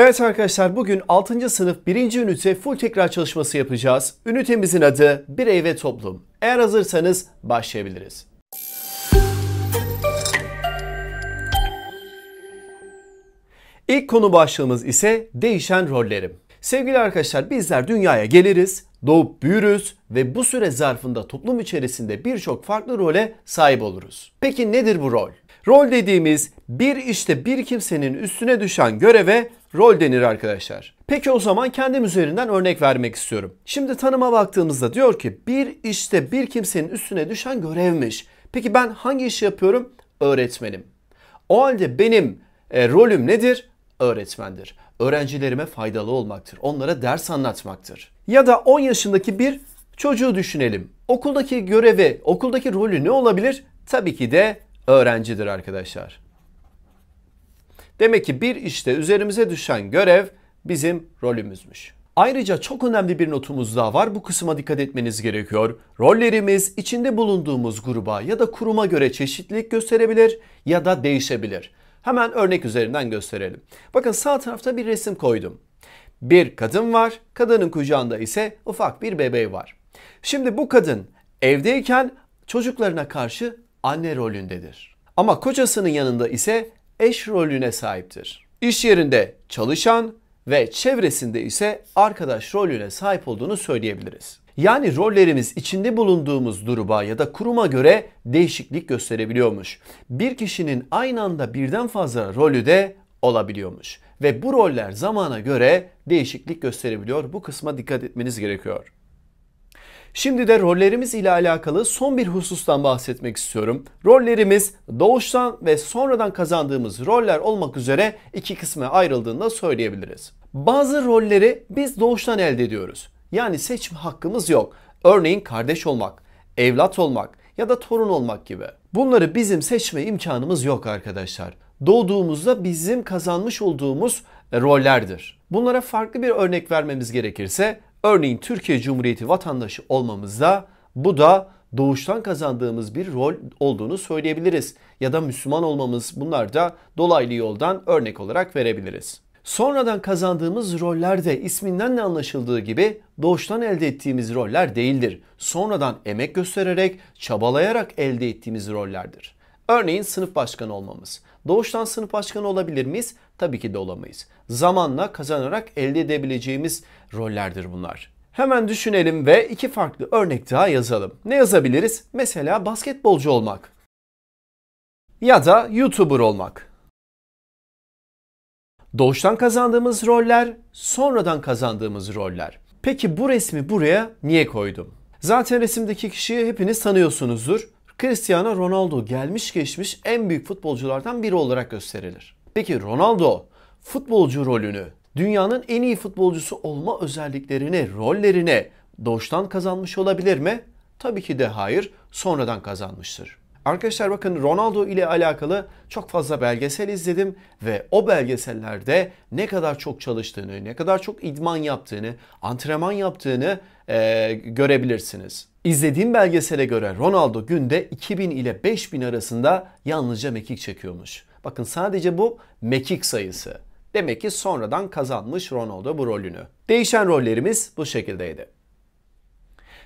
Evet arkadaşlar bugün 6. sınıf 1. ünite full tekrar çalışması yapacağız. Ünitemizin adı Birey ve Toplum. Eğer hazırsanız başlayabiliriz. İlk konu başlığımız ise değişen rollerim. Sevgili arkadaşlar bizler dünyaya geliriz, doğup büyürüz ve bu süre zarfında toplum içerisinde birçok farklı role sahip oluruz. Peki nedir bu rol? Rol dediğimiz bir işte bir kimsenin üstüne düşen göreve rol denir arkadaşlar. Peki o zaman kendim üzerinden örnek vermek istiyorum. Şimdi tanıma baktığımızda diyor ki bir işte bir kimsenin üstüne düşen görevmiş. Peki ben hangi işi yapıyorum? Öğretmenim. O halde benim e, rolüm nedir? Öğretmendir. Öğrencilerime faydalı olmaktır. Onlara ders anlatmaktır. Ya da 10 yaşındaki bir çocuğu düşünelim. Okuldaki görevi, okuldaki rolü ne olabilir? Tabii ki de öğrencidir arkadaşlar. Demek ki bir işte üzerimize düşen görev bizim rolümüzmüş. Ayrıca çok önemli bir notumuz daha var. Bu kısma dikkat etmeniz gerekiyor. Rollerimiz içinde bulunduğumuz gruba ya da kuruma göre çeşitlilik gösterebilir ya da değişebilir. Hemen örnek üzerinden gösterelim. Bakın sağ tarafta bir resim koydum. Bir kadın var, kadının kucağında ise ufak bir bebeği var. Şimdi bu kadın evdeyken çocuklarına karşı anne rolündedir. Ama kocasının yanında ise eş rolüne sahiptir. İş yerinde çalışan ve çevresinde ise arkadaş rolüne sahip olduğunu söyleyebiliriz. Yani rollerimiz içinde bulunduğumuz duruma ya da kuruma göre değişiklik gösterebiliyormuş. Bir kişinin aynı anda birden fazla rolü de olabiliyormuş ve bu roller zamana göre değişiklik gösterebiliyor. Bu kısma dikkat etmeniz gerekiyor. Şimdi de rollerimiz ile alakalı son bir husustan bahsetmek istiyorum. Rollerimiz doğuştan ve sonradan kazandığımız roller olmak üzere iki kısma ayrıldığında söyleyebiliriz. Bazı rolleri biz doğuştan elde ediyoruz. Yani seçim hakkımız yok. Örneğin kardeş olmak, evlat olmak ya da torun olmak gibi. Bunları bizim seçme imkanımız yok arkadaşlar. Doğduğumuzda bizim kazanmış olduğumuz e, rollerdir. Bunlara farklı bir örnek vermemiz gerekirse Örneğin Türkiye Cumhuriyeti vatandaşı olmamızda bu da doğuştan kazandığımız bir rol olduğunu söyleyebiliriz. Ya da Müslüman olmamız bunlar da dolaylı yoldan örnek olarak verebiliriz. Sonradan kazandığımız roller de isminden de anlaşıldığı gibi doğuştan elde ettiğimiz roller değildir. Sonradan emek göstererek, çabalayarak elde ettiğimiz rollerdir. Örneğin sınıf başkanı olmamız. Doğuştan sınıf başkanı olabilir miyiz? Tabii ki de olamayız. Zamanla kazanarak elde edebileceğimiz rollerdir bunlar. Hemen düşünelim ve iki farklı örnek daha yazalım. Ne yazabiliriz? Mesela basketbolcu olmak. Ya da YouTuber olmak. Doğuştan kazandığımız roller, sonradan kazandığımız roller. Peki bu resmi buraya niye koydum? Zaten resimdeki kişiyi hepiniz tanıyorsunuzdur. Cristiano Ronaldo gelmiş geçmiş en büyük futbolculardan biri olarak gösterilir. Peki Ronaldo futbolcu rolünü, dünyanın en iyi futbolcusu olma özelliklerini, rollerini doğuştan kazanmış olabilir mi? Tabii ki de hayır, sonradan kazanmıştır. Arkadaşlar bakın Ronaldo ile alakalı çok fazla belgesel izledim ve o belgesellerde ne kadar çok çalıştığını, ne kadar çok idman yaptığını, antrenman yaptığını e, görebilirsiniz. İzlediğim belgesele göre Ronaldo günde 2000 ile 5000 arasında yalnızca mekik çekiyormuş. Bakın sadece bu mekik sayısı. Demek ki sonradan kazanmış Ronaldo bu rolünü. Değişen rollerimiz bu şekildeydi.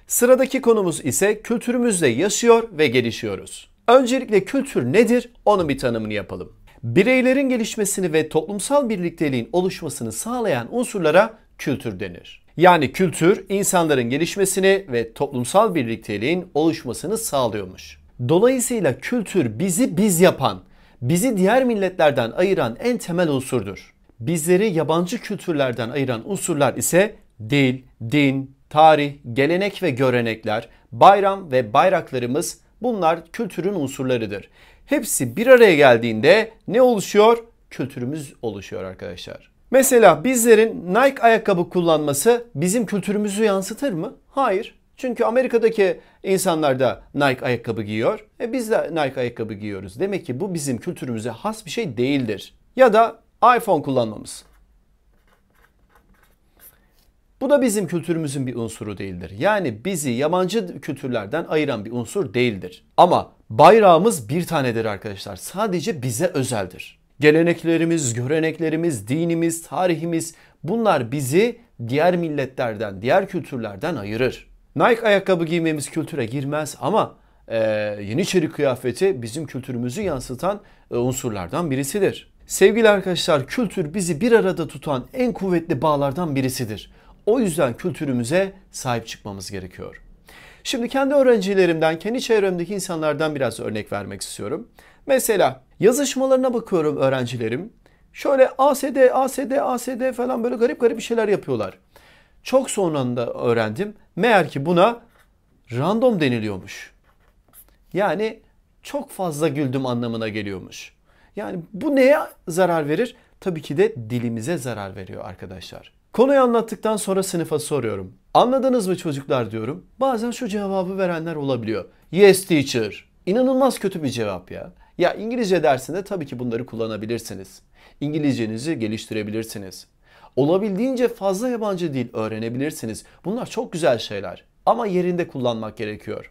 Sıradaki konumuz ise kültürümüzle yaşıyor ve gelişiyoruz. Öncelikle kültür nedir? Onun bir tanımını yapalım. Bireylerin gelişmesini ve toplumsal birlikteliğin oluşmasını sağlayan unsurlara kültür denir. Yani kültür insanların gelişmesini ve toplumsal birlikteliğin oluşmasını sağlıyormuş. Dolayısıyla kültür bizi biz yapan, bizi diğer milletlerden ayıran en temel unsurdur. Bizleri yabancı kültürlerden ayıran unsurlar ise dil, din, tarih, gelenek ve görenekler, bayram ve bayraklarımız bunlar kültürün unsurlarıdır. Hepsi bir araya geldiğinde ne oluşuyor? Kültürümüz oluşuyor arkadaşlar. Mesela bizlerin Nike ayakkabı kullanması bizim kültürümüzü yansıtır mı? Hayır. Çünkü Amerika'daki insanlar da Nike ayakkabı giyiyor. E biz de Nike ayakkabı giyiyoruz. Demek ki bu bizim kültürümüze has bir şey değildir. Ya da iPhone kullanmamız. Bu da bizim kültürümüzün bir unsuru değildir. Yani bizi yabancı kültürlerden ayıran bir unsur değildir. Ama bayrağımız bir tanedir arkadaşlar. Sadece bize özeldir. Geleneklerimiz, göreneklerimiz, dinimiz, tarihimiz bunlar bizi diğer milletlerden, diğer kültürlerden ayırır. Nike ayakkabı giymemiz kültüre girmez ama e, Yeniçeri kıyafeti bizim kültürümüzü yansıtan e, unsurlardan birisidir. Sevgili arkadaşlar kültür bizi bir arada tutan en kuvvetli bağlardan birisidir. O yüzden kültürümüze sahip çıkmamız gerekiyor. Şimdi kendi öğrencilerimden, kendi çevremdeki insanlardan biraz örnek vermek istiyorum. Mesela Yazışmalarına bakıyorum öğrencilerim. Şöyle ASD, ASD, ASD falan böyle garip garip bir şeyler yapıyorlar. Çok sonradan öğrendim. Meğer ki buna random deniliyormuş. Yani çok fazla güldüm anlamına geliyormuş. Yani bu neye zarar verir? Tabii ki de dilimize zarar veriyor arkadaşlar. Konuyu anlattıktan sonra sınıfa soruyorum. Anladınız mı çocuklar diyorum. Bazen şu cevabı verenler olabiliyor. Yes teacher. İnanılmaz kötü bir cevap ya. Ya İngilizce dersinde tabii ki bunları kullanabilirsiniz. İngilizcenizi geliştirebilirsiniz. Olabildiğince fazla yabancı dil öğrenebilirsiniz. Bunlar çok güzel şeyler ama yerinde kullanmak gerekiyor.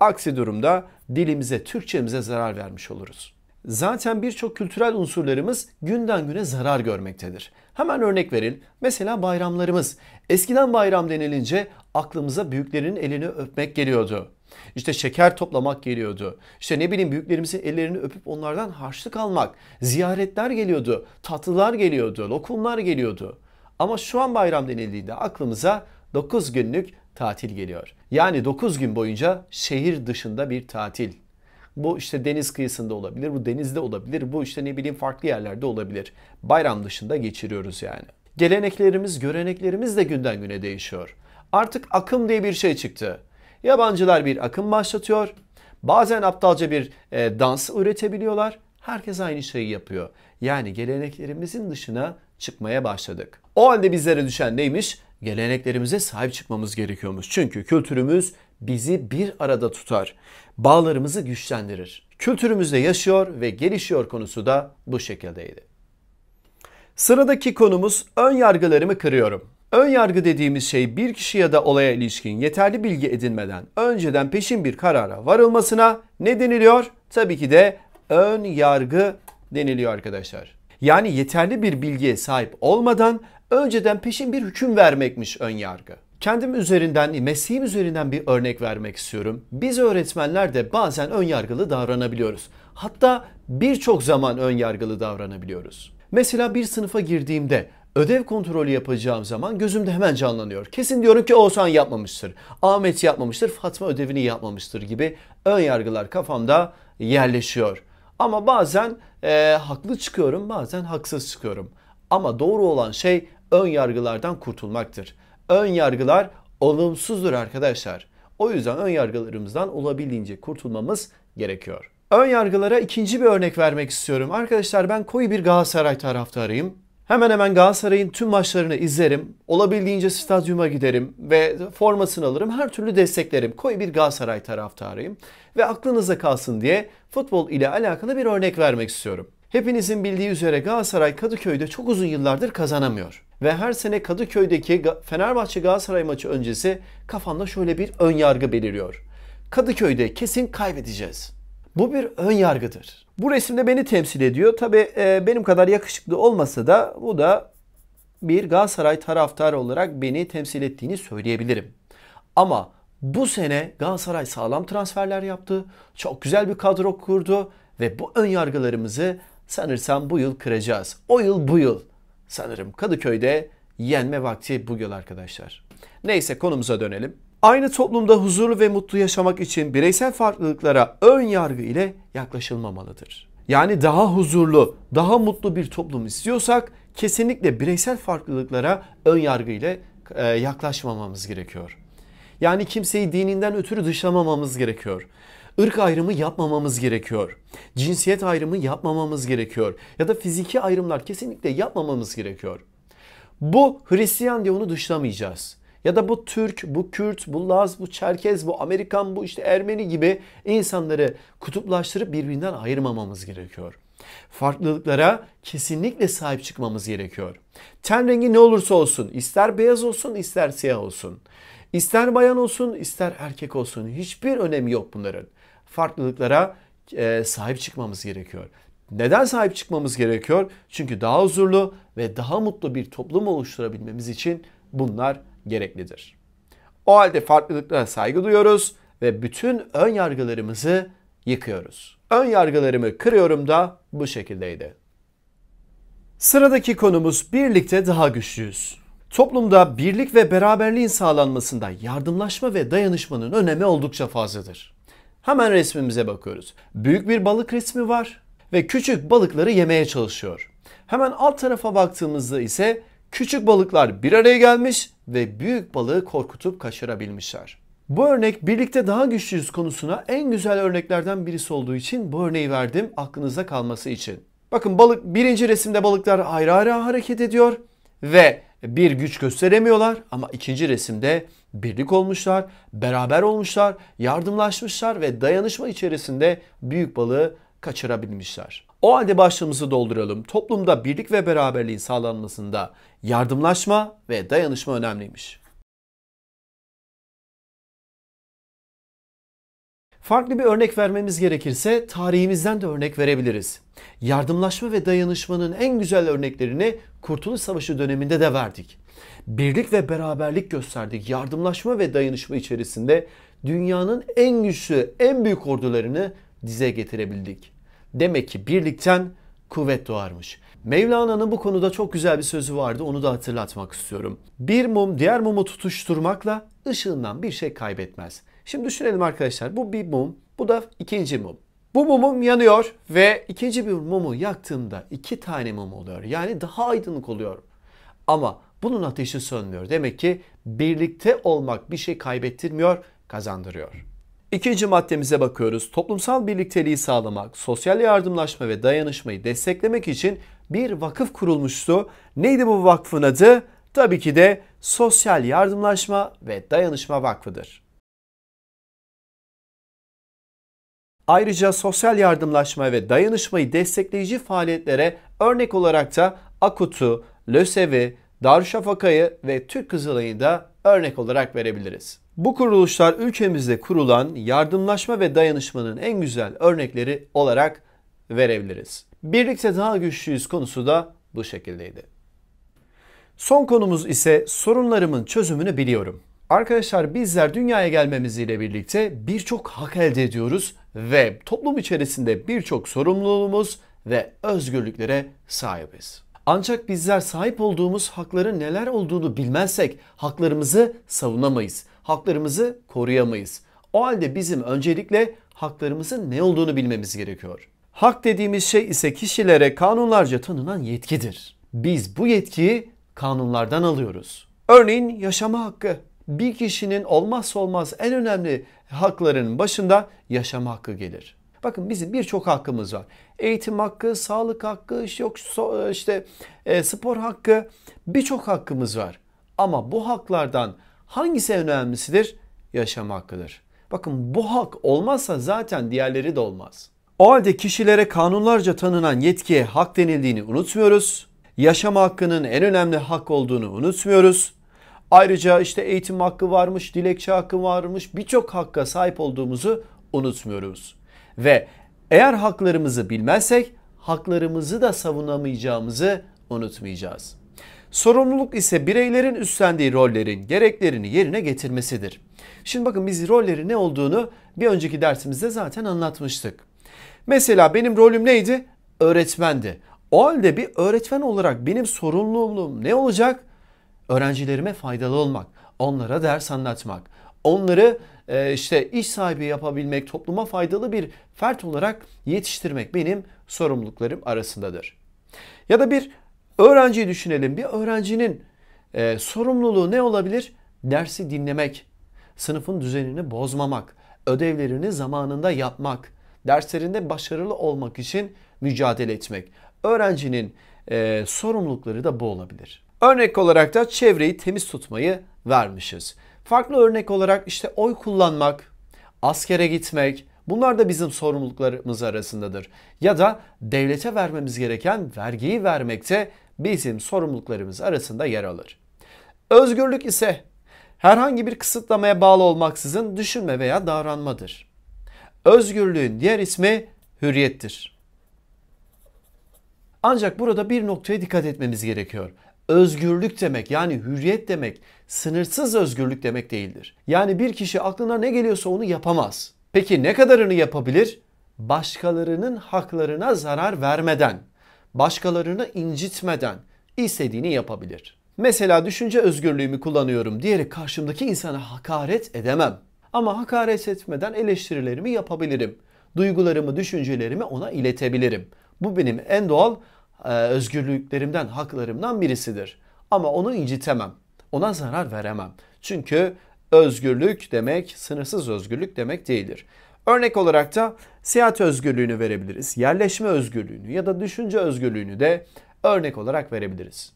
Aksi durumda dilimize, Türkçemize zarar vermiş oluruz. Zaten birçok kültürel unsurlarımız günden güne zarar görmektedir. Hemen örnek verin. Mesela bayramlarımız. Eskiden bayram denilince aklımıza büyüklerin elini öpmek geliyordu. İşte şeker toplamak geliyordu. İşte ne bileyim büyüklerimizin ellerini öpüp onlardan harçlık almak. Ziyaretler geliyordu. Tatlılar geliyordu. Lokumlar geliyordu. Ama şu an bayram denildiğinde aklımıza 9 günlük tatil geliyor. Yani 9 gün boyunca şehir dışında bir tatil. Bu işte deniz kıyısında olabilir, bu denizde olabilir, bu işte ne bileyim farklı yerlerde olabilir. Bayram dışında geçiriyoruz yani. Geleneklerimiz, göreneklerimiz de günden güne değişiyor. Artık akım diye bir şey çıktı. Yabancılar bir akım başlatıyor. Bazen aptalca bir e, dans üretebiliyorlar. Herkes aynı şeyi yapıyor. Yani geleneklerimizin dışına çıkmaya başladık. O halde bizlere düşen neymiş? Geleneklerimize sahip çıkmamız gerekiyormuş. Çünkü kültürümüz bizi bir arada tutar. Bağlarımızı güçlendirir. Kültürümüzde yaşıyor ve gelişiyor konusu da bu şekildeydi. Sıradaki konumuz ön yargılarımı kırıyorum. Ön yargı dediğimiz şey bir kişi ya da olaya ilişkin yeterli bilgi edinmeden önceden peşin bir karara varılmasına ne deniliyor? Tabii ki de ön yargı deniliyor arkadaşlar. Yani yeterli bir bilgiye sahip olmadan önceden peşin bir hüküm vermekmiş ön yargı. Kendim üzerinden, mesleğim üzerinden bir örnek vermek istiyorum. Biz öğretmenler de bazen ön yargılı davranabiliyoruz. Hatta birçok zaman ön yargılı davranabiliyoruz. Mesela bir sınıfa girdiğimde ödev kontrolü yapacağım zaman gözümde hemen canlanıyor. Kesin diyorum ki Oğuzhan yapmamıştır, Ahmet yapmamıştır, Fatma ödevini yapmamıştır gibi ön yargılar kafamda yerleşiyor. Ama bazen e, haklı çıkıyorum, bazen haksız çıkıyorum. Ama doğru olan şey ön yargılardan kurtulmaktır. Ön yargılar olumsuzdur arkadaşlar. O yüzden ön yargılarımızdan olabildiğince kurtulmamız gerekiyor. Ön yargılara ikinci bir örnek vermek istiyorum. Arkadaşlar ben koyu bir Galatasaray taraftarıyım. Hemen hemen Galatasaray'ın tüm maçlarını izlerim. Olabildiğince stadyuma giderim ve formasını alırım. Her türlü desteklerim. Koyu bir Galatasaray taraftarıyım. Ve aklınıza kalsın diye futbol ile alakalı bir örnek vermek istiyorum. Hepinizin bildiği üzere Galatasaray Kadıköy'de çok uzun yıllardır kazanamıyor. Ve her sene Kadıköy'deki Fenerbahçe Galatasaray maçı öncesi kafamda şöyle bir ön yargı beliriyor. Kadıköy'de kesin kaybedeceğiz. Bu bir ön yargıdır. Bu resimde beni temsil ediyor. Tabi e, benim kadar yakışıklı olmasa da bu da bir Galatasaray taraftarı olarak beni temsil ettiğini söyleyebilirim. Ama bu sene Galatasaray sağlam transferler yaptı. Çok güzel bir kadro kurdu ve bu ön yargılarımızı sanırsam bu yıl kıracağız. O yıl bu yıl sanırım Kadıköy'de yenme vakti bu yıl arkadaşlar. Neyse konumuza dönelim. Aynı toplumda huzurlu ve mutlu yaşamak için bireysel farklılıklara ön yargı ile yaklaşılmamalıdır. Yani daha huzurlu, daha mutlu bir toplum istiyorsak kesinlikle bireysel farklılıklara ön yargı ile e, yaklaşmamamız gerekiyor. Yani kimseyi dininden ötürü dışlamamamız gerekiyor. Irk ayrımı yapmamamız gerekiyor. Cinsiyet ayrımı yapmamamız gerekiyor. Ya da fiziki ayrımlar kesinlikle yapmamamız gerekiyor. Bu Hristiyan diye onu dışlamayacağız. Ya da bu Türk, bu Kürt, bu Laz, bu Çerkez, bu Amerikan, bu işte Ermeni gibi insanları kutuplaştırıp birbirinden ayırmamamız gerekiyor. Farklılıklara kesinlikle sahip çıkmamız gerekiyor. Ten rengi ne olursa olsun, ister beyaz olsun, ister siyah olsun. ister bayan olsun, ister erkek olsun hiçbir önemi yok bunların. Farklılıklara e, sahip çıkmamız gerekiyor. Neden sahip çıkmamız gerekiyor? Çünkü daha huzurlu ve daha mutlu bir toplum oluşturabilmemiz için bunlar gereklidir. O halde farklılıklara saygı duyuyoruz ve bütün ön yargılarımızı yıkıyoruz. Ön yargılarımı kırıyorum da bu şekildeydi. Sıradaki konumuz birlikte daha güçlüyüz. Toplumda birlik ve beraberliğin sağlanmasında yardımlaşma ve dayanışmanın önemi oldukça fazladır. Hemen resmimize bakıyoruz. Büyük bir balık resmi var ve küçük balıkları yemeye çalışıyor. Hemen alt tarafa baktığımızda ise küçük balıklar bir araya gelmiş ve büyük balığı korkutup kaçırabilmişler. Bu örnek birlikte daha güçlüyüz konusuna en güzel örneklerden birisi olduğu için bu örneği verdim aklınıza kalması için. Bakın balık birinci resimde balıklar ayrı ayrı hareket ediyor ve bir güç gösteremiyorlar ama ikinci resimde birlik olmuşlar, beraber olmuşlar, yardımlaşmışlar ve dayanışma içerisinde büyük balığı kaçırabilmişler. O halde başlığımızı dolduralım. Toplumda birlik ve beraberliğin sağlanmasında yardımlaşma ve dayanışma önemliymiş. Farklı bir örnek vermemiz gerekirse tarihimizden de örnek verebiliriz. Yardımlaşma ve dayanışmanın en güzel örneklerini Kurtuluş Savaşı döneminde de verdik. Birlik ve beraberlik gösterdik. Yardımlaşma ve dayanışma içerisinde dünyanın en güçlü, en büyük ordularını dize getirebildik. Demek ki birlikten kuvvet doğarmış. Mevlana'nın bu konuda çok güzel bir sözü vardı. Onu da hatırlatmak istiyorum. Bir mum diğer mumu tutuşturmakla ışığından bir şey kaybetmez. Şimdi düşünelim arkadaşlar. Bu bir mum, bu da ikinci mum. Bu mumum yanıyor ve ikinci bir mumu yaktığımda iki tane mum oluyor. Yani daha aydınlık oluyor. Ama bunun ateşi sönmüyor. Demek ki birlikte olmak bir şey kaybettirmiyor, kazandırıyor. İkinci maddemize bakıyoruz. Toplumsal birlikteliği sağlamak, sosyal yardımlaşma ve dayanışmayı desteklemek için bir vakıf kurulmuştu. Neydi bu vakfın adı? Tabii ki de Sosyal Yardımlaşma ve Dayanışma Vakfı'dır. Ayrıca sosyal yardımlaşma ve dayanışmayı destekleyici faaliyetlere örnek olarak da Akut'u, LÖSEV'i, Darüşşafaka'yı ve Türk Kızılay'ı da örnek olarak verebiliriz. Bu kuruluşlar ülkemizde kurulan yardımlaşma ve dayanışmanın en güzel örnekleri olarak verebiliriz. Birlikte daha güçlüyüz konusu da bu şekildeydi. Son konumuz ise sorunlarımın çözümünü biliyorum. Arkadaşlar bizler dünyaya gelmemizle birlikte birçok hak elde ediyoruz ve toplum içerisinde birçok sorumluluğumuz ve özgürlüklere sahibiz. Ancak bizler sahip olduğumuz hakların neler olduğunu bilmezsek haklarımızı savunamayız haklarımızı koruyamayız. O halde bizim öncelikle haklarımızın ne olduğunu bilmemiz gerekiyor. Hak dediğimiz şey ise kişilere kanunlarca tanınan yetkidir. Biz bu yetkiyi kanunlardan alıyoruz. Örneğin yaşama hakkı. Bir kişinin olmazsa olmaz en önemli haklarının başında yaşama hakkı gelir. Bakın bizim birçok hakkımız var. Eğitim hakkı, sağlık hakkı, yok işte e, spor hakkı, birçok hakkımız var. Ama bu haklardan Hangisi önemlisidir? Yaşam hakkıdır. Bakın bu hak olmazsa zaten diğerleri de olmaz. O halde kişilere kanunlarca tanınan yetkiye hak denildiğini unutmuyoruz. Yaşam hakkının en önemli hak olduğunu unutmuyoruz. Ayrıca işte eğitim hakkı varmış, dilekçe hakkı varmış birçok hakka sahip olduğumuzu unutmuyoruz. Ve eğer haklarımızı bilmezsek haklarımızı da savunamayacağımızı unutmayacağız. Sorumluluk ise bireylerin üstlendiği rollerin gereklerini yerine getirmesidir. Şimdi bakın biz rolleri ne olduğunu bir önceki dersimizde zaten anlatmıştık. Mesela benim rolüm neydi? Öğretmendi. O halde bir öğretmen olarak benim sorumluluğum ne olacak? Öğrencilerime faydalı olmak, onlara ders anlatmak, onları e, işte iş sahibi yapabilmek, topluma faydalı bir fert olarak yetiştirmek benim sorumluluklarım arasındadır. Ya da bir Öğrenciyi düşünelim. Bir öğrencinin e, sorumluluğu ne olabilir? Dersi dinlemek, sınıfın düzenini bozmamak, ödevlerini zamanında yapmak, derslerinde başarılı olmak için mücadele etmek. Öğrencinin e, sorumlulukları da bu olabilir. Örnek olarak da çevreyi temiz tutmayı vermişiz. Farklı örnek olarak işte oy kullanmak, askere gitmek, Bunlar da bizim sorumluluklarımız arasındadır. Ya da devlete vermemiz gereken vergiyi vermekte bizim sorumluluklarımız arasında yer alır. Özgürlük ise herhangi bir kısıtlamaya bağlı olmaksızın düşünme veya davranmadır. Özgürlüğün diğer ismi hürriyettir. Ancak burada bir noktaya dikkat etmemiz gerekiyor. Özgürlük demek yani hürriyet demek sınırsız özgürlük demek değildir. Yani bir kişi aklına ne geliyorsa onu yapamaz. Peki ne kadarını yapabilir? Başkalarının haklarına zarar vermeden başkalarını incitmeden istediğini yapabilir. Mesela düşünce özgürlüğümü kullanıyorum diyerek karşımdaki insana hakaret edemem. Ama hakaret etmeden eleştirilerimi yapabilirim. Duygularımı, düşüncelerimi ona iletebilirim. Bu benim en doğal e, özgürlüklerimden, haklarımdan birisidir. Ama onu incitemem. Ona zarar veremem. Çünkü özgürlük demek sınırsız özgürlük demek değildir. Örnek olarak da seyahat özgürlüğünü verebiliriz. Yerleşme özgürlüğünü ya da düşünce özgürlüğünü de örnek olarak verebiliriz.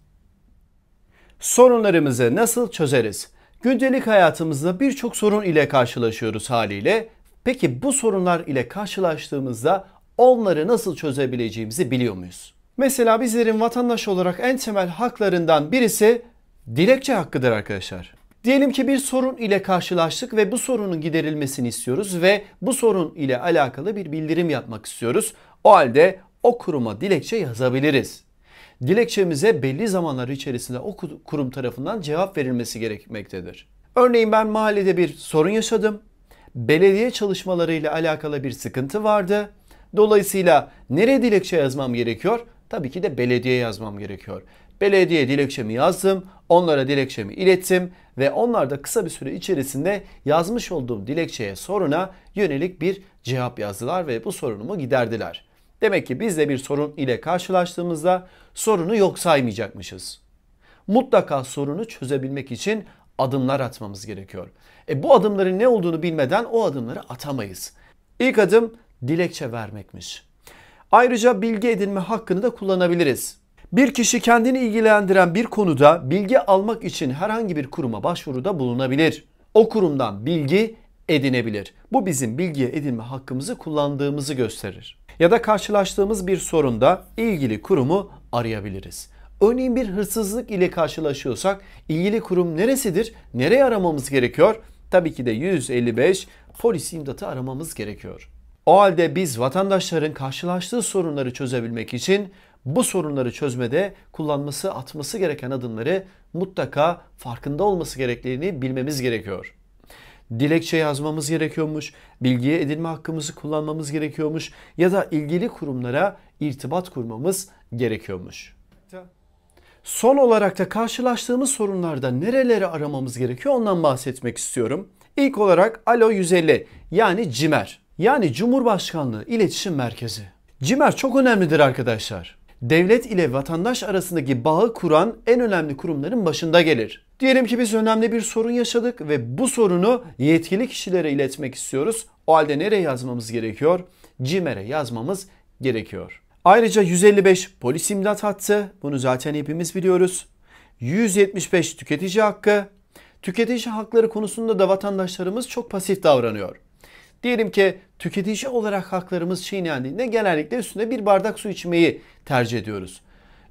Sorunlarımızı nasıl çözeriz? Gündelik hayatımızda birçok sorun ile karşılaşıyoruz haliyle. Peki bu sorunlar ile karşılaştığımızda onları nasıl çözebileceğimizi biliyor muyuz? Mesela bizlerin vatandaş olarak en temel haklarından birisi dilekçe hakkıdır arkadaşlar. Diyelim ki bir sorun ile karşılaştık ve bu sorunun giderilmesini istiyoruz ve bu sorun ile alakalı bir bildirim yapmak istiyoruz. O halde o kuruma dilekçe yazabiliriz. Dilekçemize belli zamanlar içerisinde o kurum tarafından cevap verilmesi gerekmektedir. Örneğin ben mahallede bir sorun yaşadım. Belediye çalışmaları ile alakalı bir sıkıntı vardı. Dolayısıyla nereye dilekçe yazmam gerekiyor? Tabii ki de belediye yazmam gerekiyor. Belediye dilekçemi yazdım. Onlara dilekçemi ilettim ve onlar da kısa bir süre içerisinde yazmış olduğum dilekçeye soruna yönelik bir cevap yazdılar ve bu sorunumu giderdiler. Demek ki biz de bir sorun ile karşılaştığımızda sorunu yok saymayacakmışız. Mutlaka sorunu çözebilmek için adımlar atmamız gerekiyor. E bu adımların ne olduğunu bilmeden o adımları atamayız. İlk adım dilekçe vermekmiş. Ayrıca bilgi edinme hakkını da kullanabiliriz. Bir kişi kendini ilgilendiren bir konuda bilgi almak için herhangi bir kuruma başvuruda bulunabilir. O kurumdan bilgi edinebilir. Bu bizim bilgiye edinme hakkımızı kullandığımızı gösterir. Ya da karşılaştığımız bir sorunda ilgili kurumu arayabiliriz. Örneğin bir hırsızlık ile karşılaşıyorsak ilgili kurum neresidir? Nereye aramamız gerekiyor? Tabii ki de 155 polis imdatı aramamız gerekiyor. O halde biz vatandaşların karşılaştığı sorunları çözebilmek için bu sorunları çözmede kullanması, atması gereken adımları mutlaka farkında olması gerektiğini bilmemiz gerekiyor. Dilekçe yazmamız gerekiyormuş, bilgiye edinme hakkımızı kullanmamız gerekiyormuş ya da ilgili kurumlara irtibat kurmamız gerekiyormuş. Son olarak da karşılaştığımız sorunlarda nereleri aramamız gerekiyor ondan bahsetmek istiyorum. İlk olarak Alo 150 yani CİMER yani Cumhurbaşkanlığı İletişim Merkezi. CİMER çok önemlidir arkadaşlar devlet ile vatandaş arasındaki bağı kuran en önemli kurumların başında gelir. Diyelim ki biz önemli bir sorun yaşadık ve bu sorunu yetkili kişilere iletmek istiyoruz. O halde nereye yazmamız gerekiyor? CİMER'e yazmamız gerekiyor. Ayrıca 155 polis imdat hattı bunu zaten hepimiz biliyoruz. 175 tüketici hakkı. Tüketici hakları konusunda da vatandaşlarımız çok pasif davranıyor. Diyelim ki tüketici olarak haklarımız çiğnendiğinde genellikle üstüne bir bardak su içmeyi tercih ediyoruz.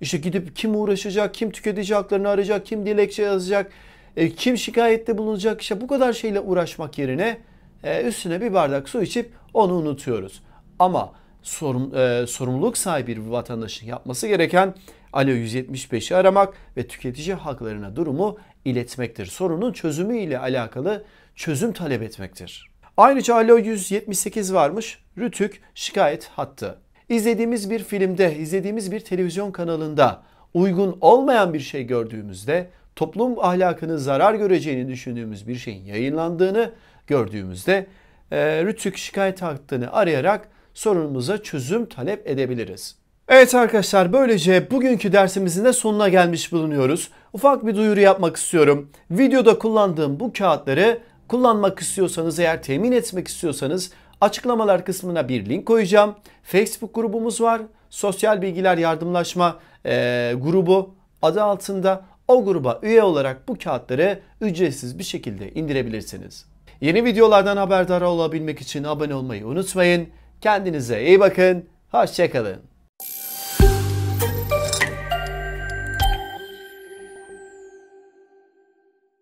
İşte gidip kim uğraşacak, kim tüketici haklarını arayacak, kim dilekçe yazacak, e, kim şikayette bulunacak işte bu kadar şeyle uğraşmak yerine e, üstüne bir bardak su içip onu unutuyoruz. Ama sorum, e, sorumluluk sahibi bir vatandaşın yapması gereken Alo 175'i aramak ve tüketici haklarına durumu iletmektir. Sorunun çözümü ile alakalı çözüm talep etmektir. Ayrıca Alo 178 varmış. Rütük şikayet hattı. İzlediğimiz bir filmde, izlediğimiz bir televizyon kanalında uygun olmayan bir şey gördüğümüzde toplum ahlakını zarar göreceğini düşündüğümüz bir şeyin yayınlandığını gördüğümüzde e, Rütük şikayet hattını arayarak sorunumuza çözüm talep edebiliriz. Evet arkadaşlar böylece bugünkü dersimizin de sonuna gelmiş bulunuyoruz. Ufak bir duyuru yapmak istiyorum. Videoda kullandığım bu kağıtları kullanmak istiyorsanız eğer temin etmek istiyorsanız açıklamalar kısmına bir link koyacağım. Facebook grubumuz var. Sosyal Bilgiler Yardımlaşma e, grubu adı altında o gruba üye olarak bu kağıtları ücretsiz bir şekilde indirebilirsiniz. Yeni videolardan haberdar olabilmek için abone olmayı unutmayın. Kendinize iyi bakın. Hoşçakalın.